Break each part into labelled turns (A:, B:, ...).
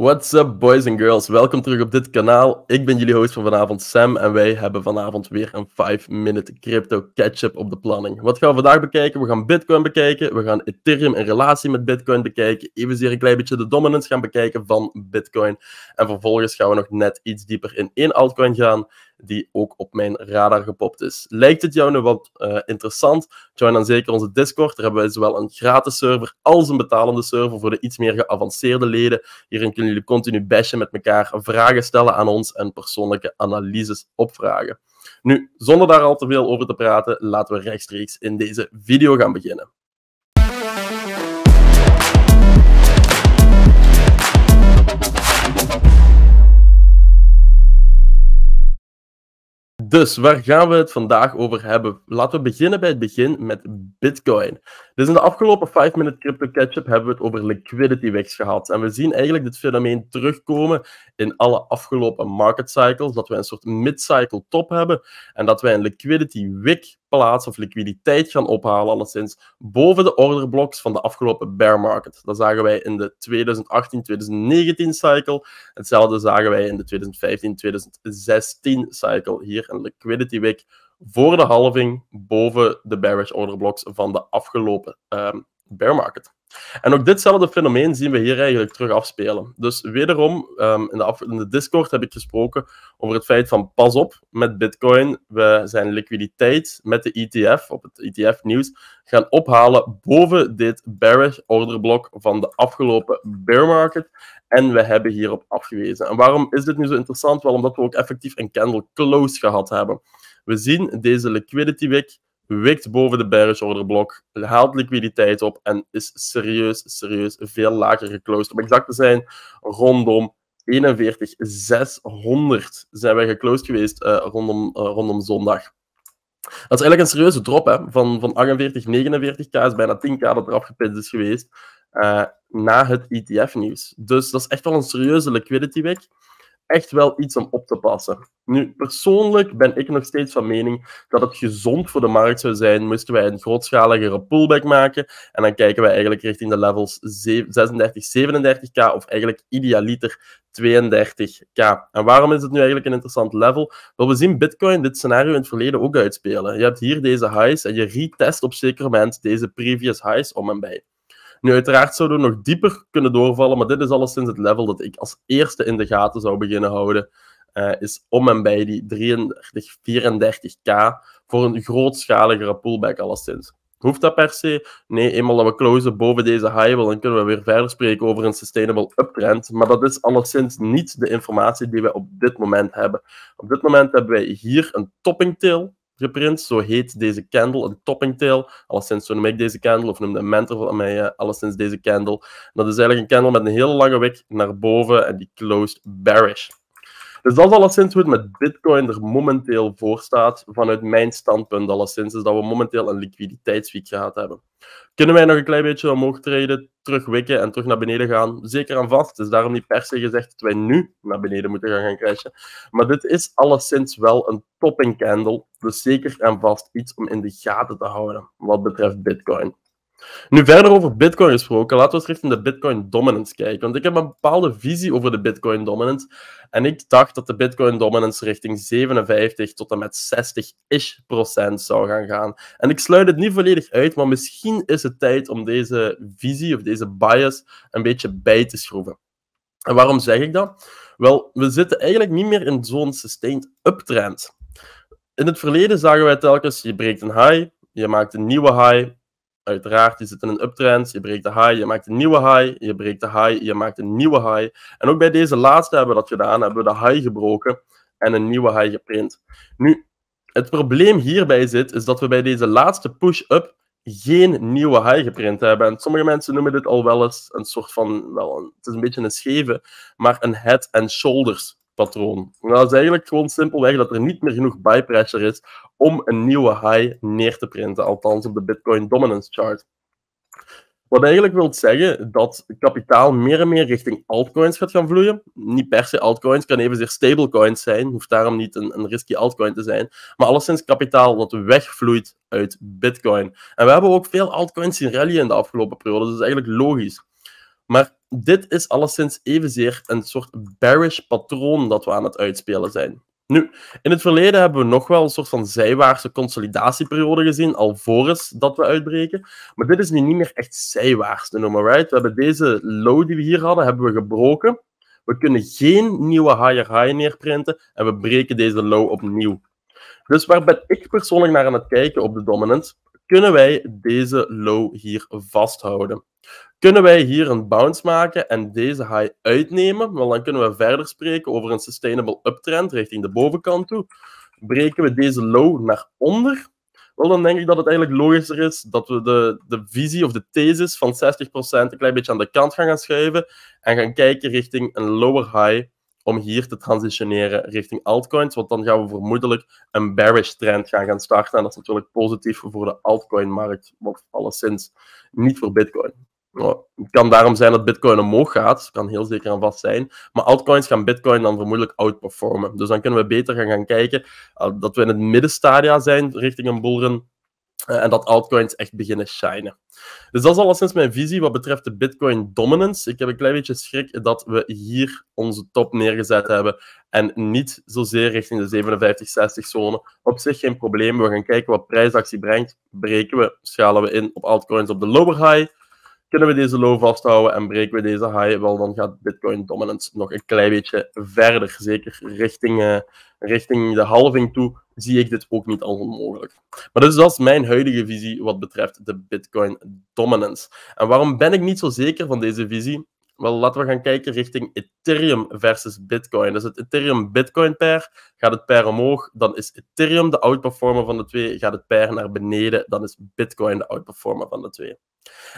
A: What's up, boys and girls? Welkom terug op dit kanaal. Ik ben jullie host van vanavond, Sam. En wij hebben vanavond weer een 5-minute crypto catch-up op de planning. Wat gaan we vandaag bekijken? We gaan Bitcoin bekijken. We gaan Ethereum in relatie met Bitcoin bekijken. Evenzeer een klein beetje de dominance gaan bekijken van Bitcoin. En vervolgens gaan we nog net iets dieper in één altcoin gaan die ook op mijn radar gepopt is. Lijkt het jou nu wat eh, interessant? Join dan zeker onze Discord. Daar hebben wij zowel een gratis server als een betalende server voor de iets meer geavanceerde leden. Hierin kunnen jullie continu bashen met elkaar, vragen stellen aan ons en persoonlijke analyses opvragen. Nu, zonder daar al te veel over te praten, laten we rechtstreeks in deze video gaan beginnen. Dus waar gaan we het vandaag over hebben? Laten we beginnen bij het begin met Bitcoin. Dus in de afgelopen 5-minute crypto catch-up hebben we het over liquidity wicks gehad. En we zien eigenlijk dit fenomeen terugkomen in alle afgelopen market cycles, dat we een soort mid-cycle top hebben en dat wij een liquidity wick plaatsen of liquiditeit gaan ophalen, alleszins boven de blocks van de afgelopen bear market. Dat zagen wij in de 2018-2019 cycle. Hetzelfde zagen wij in de 2015-2016 cycle. Hier een liquidity wick voor de halving boven de bearish blocks van de afgelopen um, bear market. En ook ditzelfde fenomeen zien we hier eigenlijk terug afspelen. Dus wederom, ehm, in, de in, de Discord heb ik gesproken over het feit van pas op met Bitcoin. We zijn liquiditeit met de ETF, op het ETF-nieuws, gaan ophalen boven dit bearish orderblok van de afgelopen bear market. En we hebben hierop afgewezen. En waarom is dit nu zo interessant? Wel omdat we ook effectief een candle close gehad hebben. We zien deze liquidity wick wikt boven de bearish order blok, haalt liquiditeit op en is serieus, serieus veel lager geclosed. Om exact te zijn, rondom 41,600 zijn wij geclosed geweest eh, rondom, eh, rondom zondag. Dat is eigenlijk een serieuze drop hè? van, van 48, 49k, is bijna 10k dat er afgepind is geweest eh, na het ETF-nieuws. Dus dat is echt wel een serieuze liquidity week echt wel iets om op te passen. Nu, persoonlijk ben ik nog steeds van mening dat het gezond voor de markt zou zijn moesten wij een grootschaligere pullback maken. En dan kijken we eigenlijk richting de levels 36, 37k of eigenlijk idealiter 32k. En waarom is het nu eigenlijk een interessant level? Wel, we zien Bitcoin dit scenario in het verleden ook uitspelen. Je hebt hier deze highs en je retest op zeker moment deze previous highs om en bij. Nu, uiteraard zouden we nog dieper kunnen doorvallen, maar dit is alleszins het level dat ik als eerste in de gaten zou beginnen houden. Eh, is om en bij die 33, 34k voor een grootschaligere pullback alleszins. Hoeft dat per se? Nee, eenmaal dat we closen boven deze high, wel, dan kunnen we weer verder spreken over een sustainable uptrend. Maar dat is alleszins niet de informatie die we op dit moment hebben. Op dit moment hebben wij hier een topping tail, zo heet deze candle een tail Alleszins zo noem ik deze candle, of noem de mentor van mij uh, alleszins deze candle. dat is eigenlijk een candle met een hele lange wik naar boven en die closed bearish. Dus dat is alleszins hoe het met Bitcoin er momenteel voor staat. Vanuit mijn standpunt alleszins is dat we momenteel een liquiditeitsweek gehad hebben. Kunnen wij nog een klein beetje omhoog treden, terugwikken en terug naar beneden gaan? Zeker en vast. Het is daarom niet per se gezegd dat wij nu naar beneden moeten gaan, gaan crashen. Maar dit is alleszins wel een topping candle. Dus zeker en vast iets om in de gaten te houden wat betreft Bitcoin. Nu verder over Bitcoin gesproken, laten we eens richting de Bitcoin dominance kijken. Want ik heb een bepaalde visie over de Bitcoin dominance. En ik dacht dat de Bitcoin dominance richting 57 tot en met 60-ish procent zou gaan gaan. En ik sluit het niet volledig uit, maar misschien is het tijd om deze visie of deze bias een beetje bij te schroeven. En waarom zeg ik dat? Wel, we zitten eigenlijk niet meer in zo'n sustained uptrend. In het verleden zagen wij telkens, je breekt een high, je maakt een nieuwe high, Uiteraard, je zit in een uptrend, je breekt de high, je maakt een nieuwe high, je breekt de high, je maakt een nieuwe high. En ook bij deze laatste hebben we dat gedaan, hebben we de high gebroken en een nieuwe high geprint. Nu, het probleem hierbij zit, is dat we bij deze laatste push-up geen nieuwe high geprint hebben. En sommige mensen noemen dit al wel eens een soort van, wel het is een beetje een scheve, maar een head and shoulders patroon. Nou, dat is eigenlijk gewoon simpelweg dat er niet meer genoeg buy pressure is om een nieuwe high neer te printen, althans op de Bitcoin Dominance Chart. Wat eigenlijk wil zeggen dat kapitaal meer en meer richting altcoins gaat gaan vloeien. Niet per se altcoins, kan evenzeer stablecoins zijn, hoeft daarom niet een, een risky altcoin te zijn. Maar alleszins kapitaal dat wegvloeit uit Bitcoin. En we hebben ook veel altcoins zien rallyen in de afgelopen periode, dus dat is eigenlijk logisch. Maar dit is alleszins evenzeer een soort bearish patroon dat we aan het uitspelen zijn. Nu, in het verleden hebben we nog wel een soort van zijwaartse consolidatieperiode gezien, alvorens dat we uitbreken. Maar dit is nu niet meer echt zijwaarts te noemen, right? We hebben deze low die we hier hadden, hebben we gebroken. We kunnen geen nieuwe higher high neerprinten en we breken deze low opnieuw. Dus waar ben ik persoonlijk naar aan het kijken op de dominant? Kunnen wij deze low hier vasthouden? Kunnen wij hier een bounce maken en deze high uitnemen? Want dan kunnen we verder spreken over een sustainable uptrend richting de bovenkant toe. Breken we deze low naar onder? Wel, dan denk ik dat het eigenlijk logischer is dat we de, de visie of de thesis van 60% een klein beetje aan de kant gaan gaan schuiven en gaan kijken richting een lower high om hier te transitioneren richting altcoins. Want dan gaan we vermoedelijk een bearish trend gaan, gaan starten. En dat is natuurlijk positief voor de altcoin-markt, maar alleszins niet voor Bitcoin. Nou, het kan daarom zijn dat Bitcoin omhoog gaat, dat kan heel zeker aan vast zijn. Maar altcoins gaan Bitcoin dan vermoedelijk outperformen. Dus dan kunnen we beter gaan, gaan kijken eh, dat we in het middenstadia zijn richting een bullrun. Eh, en dat altcoins echt beginnen shinen. Dus dat is al sinds mijn visie wat betreft de Bitcoin dominance. Ik heb een klein beetje schrik dat we hier onze top neergezet hebben. En niet zozeer richting de 57-60 zone. Op zich geen probleem. We gaan kijken wat prijsactie brengt. Breken we, schalen we in op altcoins op de lower high kunnen we deze low vasthouden en breken we deze high, wel dan gaat Bitcoin dominance nog een klein beetje verder. Zeker richting, eh, richting de halving toe zie ik dit ook niet als onmogelijk. Maar dus dat is mijn huidige visie wat betreft de Bitcoin dominance. En waarom ben ik niet zo zeker van deze visie? Wel, laten we gaan kijken richting Ethereum versus Bitcoin. Dus het Ethereum-Bitcoin-pair, gaat het pair omhoog, dan is Ethereum de outperformer van de twee. Gaat het pair naar beneden, dan is Bitcoin de outperformer van de twee.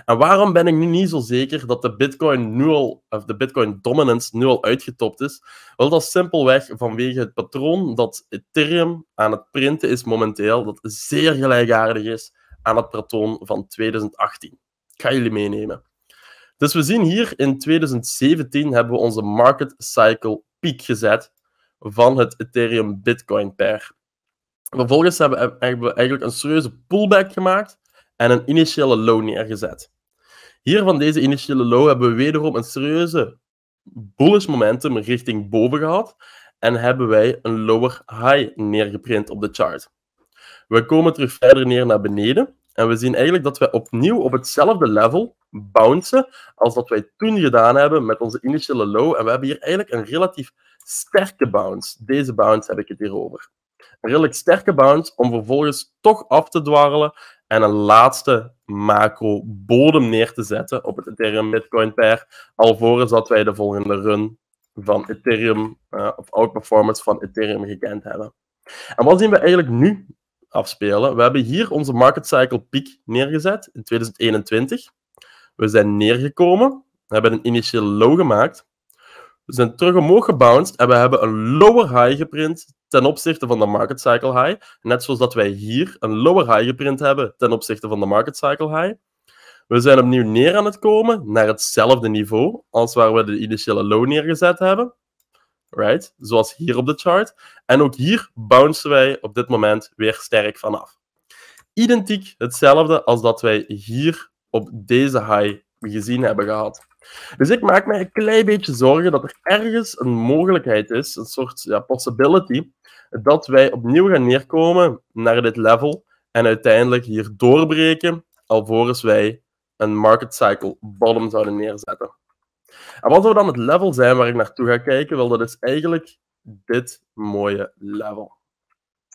A: En waarom ben ik nu niet zo zeker dat de Bitcoin, nu al, of de Bitcoin dominance nu al uitgetopt is? Wel, dat simpelweg vanwege het patroon dat Ethereum aan het printen is momenteel, dat zeer gelijkaardig is aan het patroon van 2018. Ik ga jullie meenemen. Dus we zien hier in 2017 hebben we onze market cycle piek gezet van het Ethereum Bitcoin pair. Vervolgens hebben we eigenlijk een serieuze pullback gemaakt en een initiële low neergezet. Hier van deze initiële low hebben we wederom een serieuze bullish momentum richting boven gehad en hebben wij een lower high neergeprint op de chart. We komen terug verder neer naar beneden en we zien eigenlijk dat wij opnieuw op hetzelfde level bouncen als dat wij toen gedaan hebben met onze initiële low. En we hebben hier eigenlijk een relatief sterke bounce. Deze bounce heb ik het hier over redelijk sterke bounce om vervolgens toch af te dwarrelen en een laatste macro bodem neer te zetten op het Ethereum Bitcoin pair, alvorens dat wij de volgende run van Ethereum eh, of outperformance van Ethereum gekend hebben. En wat zien we eigenlijk nu afspelen? We hebben hier onze market cycle peak neergezet in 2021. We zijn neergekomen, we hebben een initiële low gemaakt. We zijn terug omhoog gebounced en we hebben een lower high geprint ten opzichte van de market cycle high. Net zoals dat wij hier een lower high geprint hebben ten opzichte van de market cycle high. We zijn opnieuw neer aan het komen naar hetzelfde niveau als waar we de initiële low neergezet hebben. Right? Zoals hier op de chart. En ook hier bouncen wij op dit moment weer sterk vanaf. Identiek hetzelfde als dat wij hier op deze high gezien hebben gehad. Dus ik maak mij een klein beetje zorgen dat er ergens een mogelijkheid is, een soort ja, possibility, dat wij opnieuw gaan neerkomen naar dit level en uiteindelijk hier doorbreken, alvorens wij een market cycle bottom zouden neerzetten. En wat zou dan het level zijn waar ik naartoe ga kijken? Wel, dat is eigenlijk dit mooie level.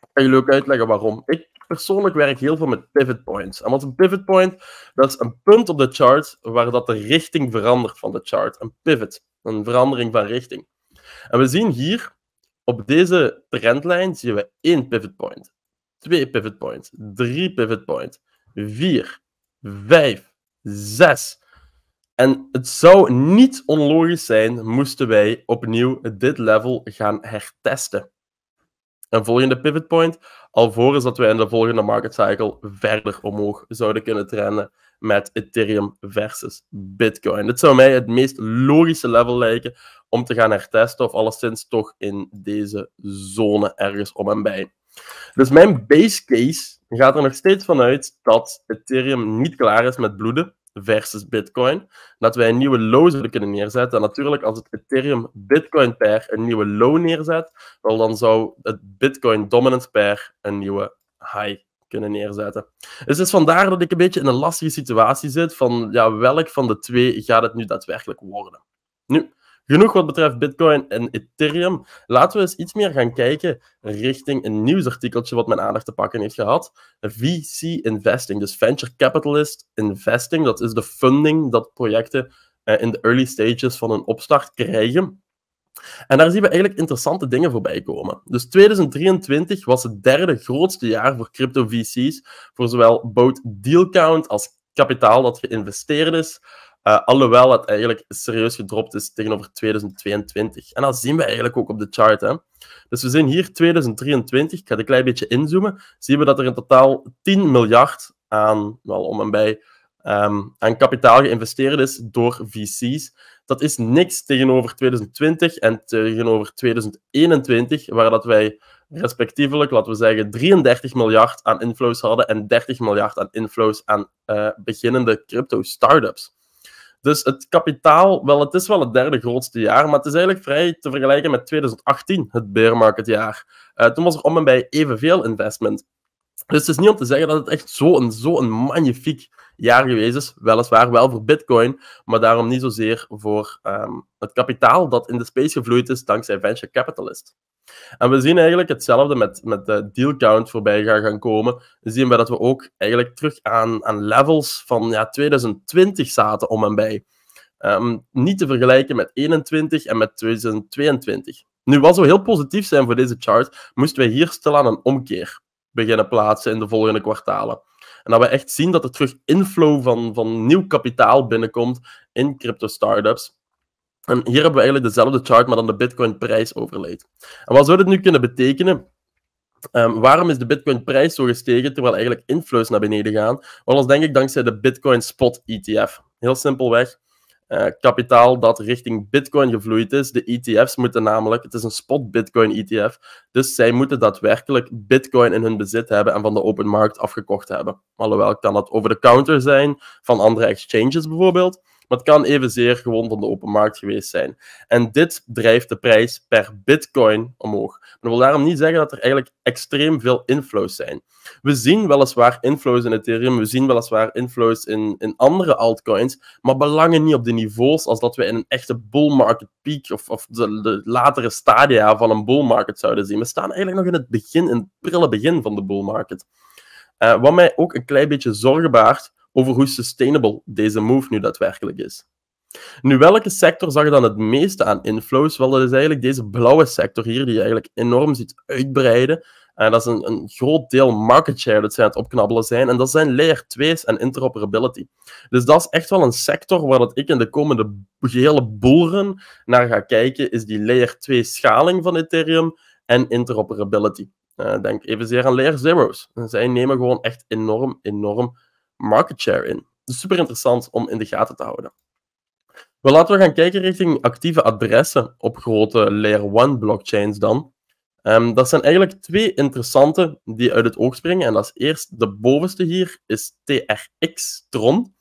A: Ik ga jullie ook uitleggen waarom. Ik persoonlijk werk heel veel met pivot points. En wat is een pivot point? Dat is een punt op de chart waar dat de richting verandert van de chart. Een pivot, een verandering van richting. En we zien hier op deze trendlijn zien we 1 pivot point, 2 pivot points, 3 pivot points, 4, 5, 6. En het zou niet onlogisch zijn moesten wij opnieuw dit level gaan hertesten een volgende pivot point, alvorens dat we in de volgende market cycle verder omhoog zouden kunnen trainen met Ethereum versus Bitcoin. Dit zou mij het meest logische level lijken om te gaan hertesten, of alleszins toch in deze zone ergens om en bij. Dus mijn base case gaat er nog steeds vanuit dat Ethereum niet klaar is met bloeden versus Bitcoin. Dat wij een nieuwe low zullen kunnen neerzetten. En natuurlijk, als het Ethereum Bitcoin pair een nieuwe low neerzet, wel dan zou het Bitcoin Dominance pair een nieuwe high kunnen neerzetten. Dus het is vandaar dat ik een beetje in een lastige situatie zit van ja, welk van de twee gaat het nu daadwerkelijk worden. Nu, Genoeg wat betreft Bitcoin en Ethereum. Laten we eens iets meer gaan kijken richting een nieuwsartikeltje wat mijn aandacht te pakken heeft gehad. VC investing, dus venture capitalist investing. Dat is de funding dat projecten eh, in de early stages van een opstart krijgen. En daar zien we eigenlijk interessante dingen voorbij komen. Dus 2023 was het derde grootste jaar voor crypto VC's, voor zowel both deal count als kapitaal dat geïnvesteerd is. Eh, alhoewel het eigenlijk serieus gedropt is tegenover 2022. En dat zien we eigenlijk ook op de chart. Hè? Dus we zien hier 2023, ik ga er een klein beetje inzoomen, zien we dat er in totaal 10 miljard aan, wel om en bij, ehm, aan kapitaal geïnvesteerd is door VC's. Dat is niks tegenover 2020 en tegenover 2021, waar dat wij respectievelijk, laten we zeggen, 33 miljard aan inflows hadden en 30 miljard aan inflows aan eh, beginnende crypto-startups. Dus het kapitaal, wel, het is wel het derde grootste jaar, maar het is eigenlijk vrij te vergelijken met 2018, het bear market jaar. Eh, toen was er om en bij evenveel investment. Dus het is niet om te zeggen dat het echt zo'n zo, zo een magnifiek geweest is, weliswaar wel voor Bitcoin, maar daarom niet zozeer voor ehm, het kapitaal dat in de space gevloeid is dankzij venture capitalist. En we zien eigenlijk hetzelfde met, met de deal count voorbij gaan, komen. Dan zien we dat we ook eigenlijk terug aan, aan levels van ja, 2020 zaten om en bij. Ehm, niet te vergelijken met 21 en met 2022. Nu, wat zou heel positief zijn voor deze chart, moesten wij hier stilaan een omkeer beginnen plaatsen in de volgende kwartalen. En dat we echt zien dat er terug inflow van, van nieuw kapitaal binnenkomt in crypto-startups. En hier hebben we eigenlijk dezelfde chart, maar dan de Bitcoin-prijs overleed. En wat zou dit nu kunnen betekenen? Ehm, waarom is de Bitcoin-prijs zo gestegen terwijl eigenlijk inflows naar beneden gaan? Wel, dat denk ik dankzij de Bitcoin Spot ETF. Heel simpelweg. Eh, kapitaal dat richting Bitcoin gevloeid is. De ETF's moeten namelijk, het is een spot Bitcoin ETF, dus zij moeten daadwerkelijk Bitcoin in hun bezit hebben en van de open markt afgekocht hebben. Alhoewel kan dat over de counter zijn van andere exchanges bijvoorbeeld. Maar het kan evenzeer gewoon van de open markt geweest zijn. En dit drijft de prijs per bitcoin omhoog. Maar dat wil daarom niet zeggen dat er eigenlijk extreem veel inflows zijn. We zien weliswaar inflows in Ethereum, we zien weliswaar inflows in, in andere altcoins, maar belangen niet op de niveaus als dat we in een echte bull market peak of, of de, latere stadia van een bull market zouden zien. We staan eigenlijk nog in het begin, in het prille begin van de bull market. Eh, wat mij ook een klein beetje zorgen baart over hoe sustainable deze move nu daadwerkelijk is. Nu, welke sector zag je dan het meeste aan inflows? Wel, dat is eigenlijk deze blauwe sector hier, die je eigenlijk enorm ziet uitbreiden. En dat is een, een, groot deel market share dat zij aan het opknabbelen zijn. En dat zijn layer 2's en interoperability. Dus dat is echt wel een sector waar dat ik in de komende gehele boeren naar ga kijken, is die layer 2 schaling van Ethereum en interoperability. Uh, denk evenzeer aan layer zeros. Zij nemen gewoon echt enorm, enorm market share in. Dus super interessant om in de gaten te houden. We laten we gaan kijken richting actieve adressen op grote Layer 1 blockchains dan. Ehm, dat zijn eigenlijk twee interessante die uit het oog springen. En dat is eerst de bovenste hier, is TRX-tron.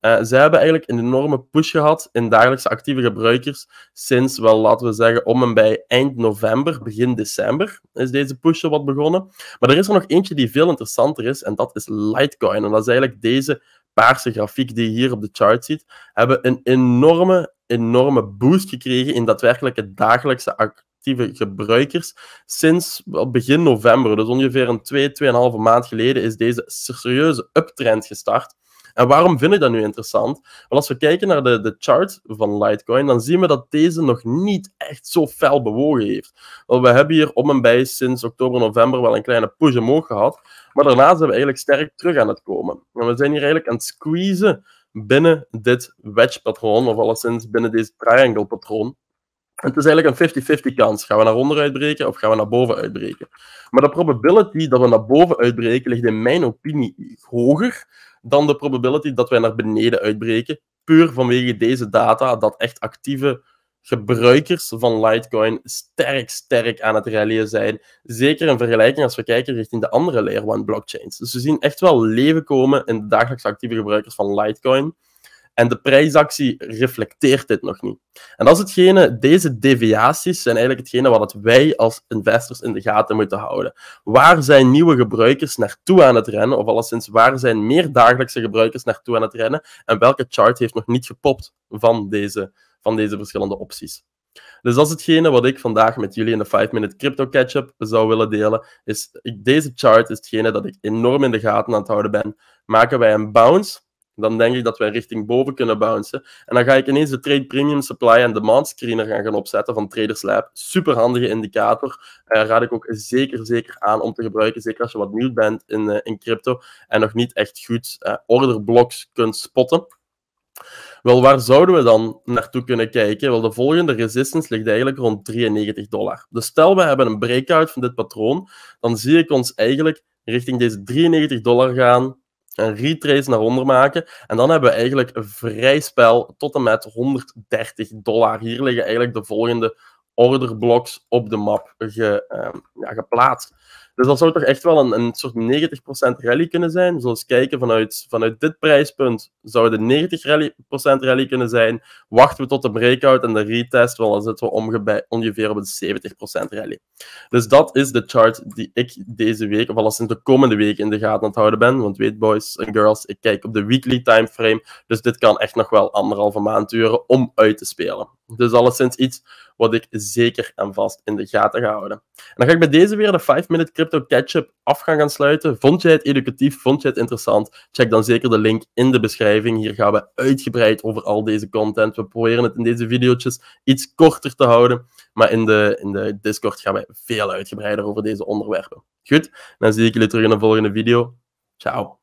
A: Uh, zij hebben eigenlijk een enorme push gehad in dagelijkse actieve gebruikers sinds, wel laten we zeggen, om en bij eind november, begin december is deze push wat begonnen. Maar er is er nog eentje die veel interessanter is en dat is Litecoin. En dat is eigenlijk deze paarse grafiek die je hier op de chart ziet, hebben een enorme, enorme boost gekregen in daadwerkelijke dagelijkse actieve gebruikers sinds begin november. Dus ongeveer een 2, 2,5 maand geleden is deze serieuze uptrend gestart. En waarom vind ik dat nu interessant? Want als we kijken naar de, de chart van Litecoin, dan zien we dat deze nog niet echt zo fel bewogen heeft. Want we hebben hier om en bij sinds oktober, november wel een kleine push omhoog gehad. Maar daarna zijn we eigenlijk sterk terug aan het komen. En we zijn hier eigenlijk aan het squeezen binnen dit wedge-patroon, of alleszins binnen deze triangle-patroon. Het is eigenlijk een 50-50 kans. Gaan we naar onder uitbreken of gaan we naar boven uitbreken? Maar de probability dat we naar boven uitbreken ligt in mijn opinie hoger dan de probability dat wij naar beneden uitbreken. Puur vanwege deze data dat echt actieve gebruikers van Litecoin sterk, sterk aan het rallyen zijn. Zeker in vergelijking als we kijken richting de andere Layer 1 blockchains. Dus we zien echt wel leven komen in de dagelijks actieve gebruikers van Litecoin. En de prijsactie reflecteert dit nog niet. En dat is hetgene, deze deviaties zijn eigenlijk hetgene wat wij als investors in de gaten moeten houden. Waar zijn nieuwe gebruikers naartoe aan het rennen? Of alleszins, waar zijn meer dagelijkse gebruikers naartoe aan het rennen? En welke chart heeft nog niet gepopt van deze, van deze verschillende opties? Dus dat is hetgene wat ik vandaag met jullie in de 5-minute crypto catch-up zou willen delen. Is, deze chart is hetgene dat ik enorm in de gaten aan het houden ben. Maken wij een bounce? dan denk ik dat wij richting boven kunnen bouncen. En dan ga ik ineens de Trade Premium Supply en Demand Screener gaan, gaan opzetten van Traders Lab. Super handige indicator. Eh, raad ik ook zeker, zeker aan om te gebruiken. Zeker als je wat nieuw bent in, eh, in crypto en nog niet echt goed eh, order blocks kunt spotten. Wel, waar zouden we dan naartoe kunnen kijken? Wel, de volgende resistance ligt eigenlijk rond 93 dollar. Dus stel we hebben een breakout van dit patroon, dan zie ik ons eigenlijk richting deze 93 dollar gaan een retrace naar onder maken. En dan hebben we eigenlijk een vrij spel tot en met 130 dollar. Hier liggen eigenlijk de volgende blocks op de map ge, ehm, ja, geplaatst. Dus dat zou toch echt wel een, een soort 90% rally kunnen zijn. zullen eens kijken vanuit, vanuit dit prijspunt zou de 90% rally, kunnen zijn. Wachten we tot de breakout en de retest, want dan zitten we ongeveer op een 70% rally. Dus dat is de chart die ik deze week, of al sinds de komende week in de gaten aan het houden ben. Want weet boys en girls, ik kijk op de weekly timeframe. Dus dit kan echt nog wel anderhalve maand duren om uit te spelen. Dus alleszins iets wat ik zeker en vast in de gaten ga houden. En dan ga ik bij deze weer de 5-minute crypto catch-up af gaan gaan sluiten. Vond jij het educatief? Vond jij het interessant? Check dan zeker de link in de beschrijving. Hier gaan we uitgebreid over al deze content. We proberen het in deze video's iets korter te houden. Maar in de, in de Discord gaan wij veel uitgebreider over deze onderwerpen. Goed, dan zie ik jullie terug in een volgende video. Ciao.